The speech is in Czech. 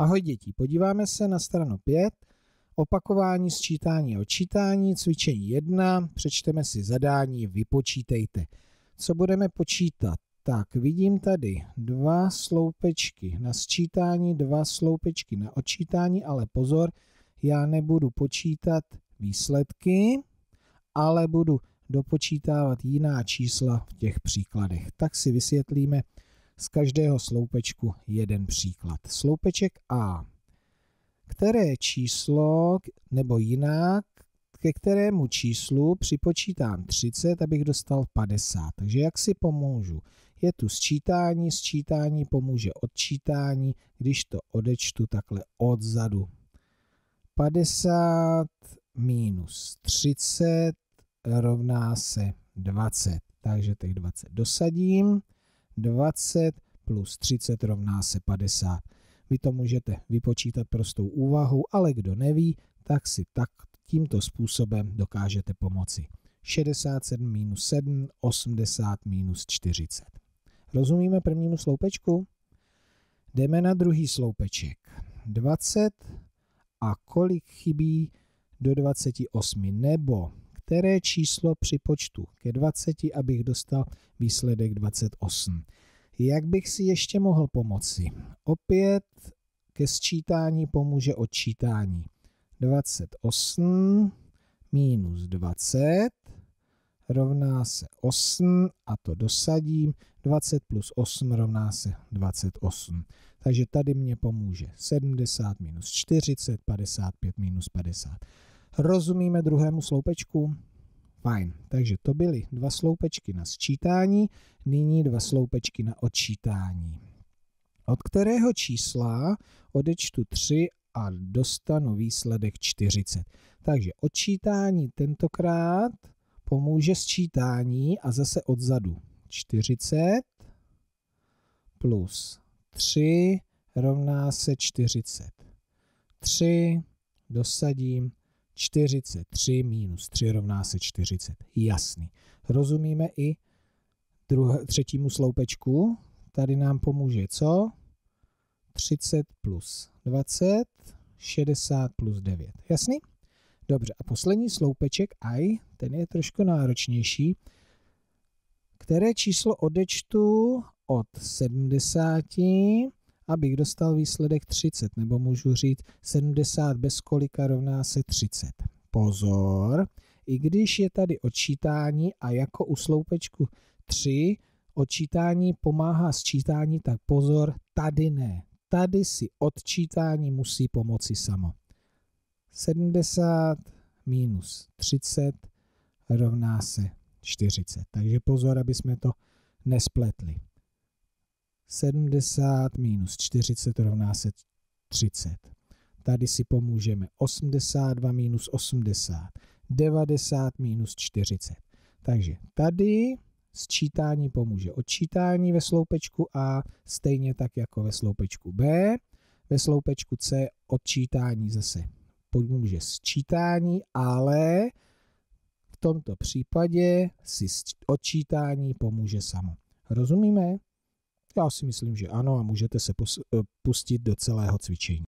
Ahoj děti, podíváme se na stranu 5, opakování sčítání a odčítání, cvičení 1, přečteme si zadání, vypočítejte. Co budeme počítat? Tak, vidím tady dva sloupečky na sčítání, dva sloupečky na odčítání, ale pozor, já nebudu počítat výsledky, ale budu dopočítávat jiná čísla v těch příkladech. Tak si vysvětlíme, z každého sloupečku jeden příklad. Sloupeček A. Které číslo nebo jinak, ke kterému číslu připočítám 30, abych dostal 50. Takže jak si pomůžu? Je tu sčítání, sčítání pomůže odčítání, když to odečtu takhle odzadu. 50 minus 30 rovná se 20. Takže těch 20 dosadím. 20 plus 30 rovná se 50. Vy to můžete vypočítat prostou úvahou, ale kdo neví, tak si tak tímto způsobem dokážete pomoci. 67 minus 7, 80 minus 40. Rozumíme prvnímu sloupečku? Jdeme na druhý sloupeček. 20 a kolik chybí do 28 nebo které číslo při počtu ke 20, abych dostal výsledek 28. Jak bych si ještě mohl pomoci? Opět ke sčítání pomůže odčítání. 28 minus 20 rovná se 8 a to dosadím. 20 plus 8 rovná se 28. Takže tady mě pomůže 70 minus 40, 55 minus 50. Rozumíme druhému sloupečku? Fajn, takže to byly dva sloupečky na sčítání, nyní dva sloupečky na odčítání. Od kterého čísla odečtu 3 a dostanu výsledek 40. Takže odčítání tentokrát pomůže sčítání a zase odzadu. 40 plus 3 rovná se 40. 3 dosadím 43 minus 3 rovná se 40. Jasný. Rozumíme i druh- třetímu sloupečku. Tady nám pomůže co? 30 plus 20, 60 plus 9. Jasný? Dobře, a poslední sloupeček i, ten je trošku náročnější. Které číslo odečtu od 70 abych dostal výsledek 30, nebo můžu říct 70 bez kolika rovná se 30. Pozor, i když je tady odčítání a jako u sloupečku 3 odčítání pomáhá sčítání, tak pozor, tady ne. Tady si odčítání musí pomoci samo. 70 minus 30 rovná se 40. Takže pozor, aby jsme to nespletli. 70 minus 40 rovná se 30. Tady si pomůžeme 82 minus 80, 90 minus 40. Takže tady sčítání pomůže odčítání ve sloupečku A, stejně tak jako ve sloupečku B. Ve sloupečku C odčítání zase pomůže sčítání, ale v tomto případě si odčítání pomůže samo. Rozumíme? Já si myslím, že ano a můžete se eh, pustit do celého cvičení.